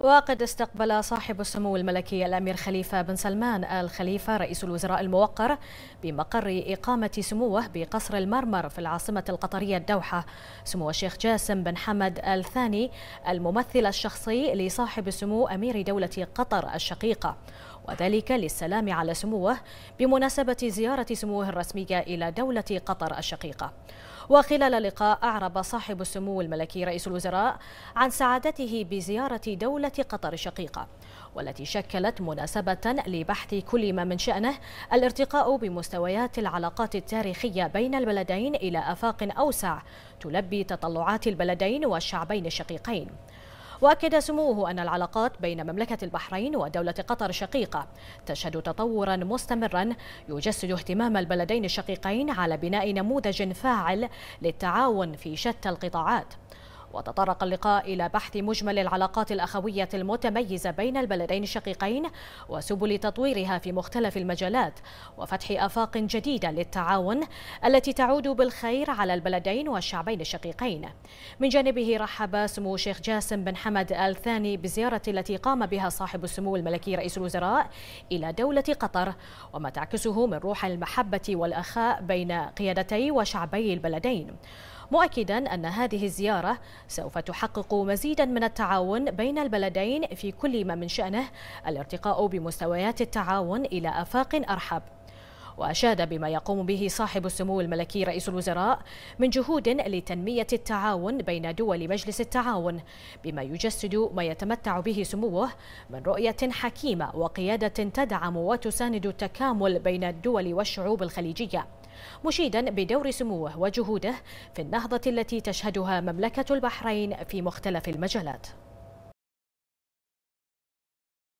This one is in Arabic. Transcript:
وقد استقبل صاحب السمو الملكي الأمير خليفة بن سلمان آل خليفة رئيس الوزراء الموقر بمقر إقامة سموه بقصر المرمر في العاصمة القطرية الدوحة سمو الشيخ جاسم بن حمد آل ثاني الممثل الشخصي لصاحب السمو أمير دولة قطر الشقيقة وذلك للسلام على سموه بمناسبة زيارة سموه الرسمية إلى دولة قطر الشقيقة وخلال اللقاء أعرب صاحب السمو الملكي رئيس الوزراء عن سعادته بزيارة دولة قطر الشقيقة والتي شكلت مناسبة لبحث كل ما من شأنه الارتقاء بمستويات العلاقات التاريخية بين البلدين إلى آفاق أوسع تلبي تطلعات البلدين والشعبين الشقيقين وأكد سموه أن العلاقات بين مملكة البحرين ودولة قطر شقيقة تشهد تطورا مستمرا يجسد اهتمام البلدين الشقيقين على بناء نموذج فاعل للتعاون في شتى القطاعات وتطرق اللقاء إلى بحث مجمل العلاقات الأخوية المتميزة بين البلدين الشقيقين وسبل تطويرها في مختلف المجالات وفتح آفاق جديدة للتعاون التي تعود بالخير على البلدين والشعبين الشقيقين من جانبه رحب سمو الشيخ جاسم بن حمد آل ثاني بالزيارة التي قام بها صاحب السمو الملكي رئيس الوزراء إلى دولة قطر وما تعكسه من روح المحبة والأخاء بين قيادتي وشعبي البلدين مؤكدا أن هذه الزيارة سوف تحقق مزيدا من التعاون بين البلدين في كل ما من شأنه الارتقاء بمستويات التعاون إلى آفاق أرحب وأشاد بما يقوم به صاحب السمو الملكي رئيس الوزراء من جهود لتنمية التعاون بين دول مجلس التعاون بما يجسد ما يتمتع به سموه من رؤية حكيمة وقيادة تدعم وتساند التكامل بين الدول والشعوب الخليجية مشيدا بدور سموه وجهوده في النهضة التي تشهدها مملكة البحرين في مختلف المجالات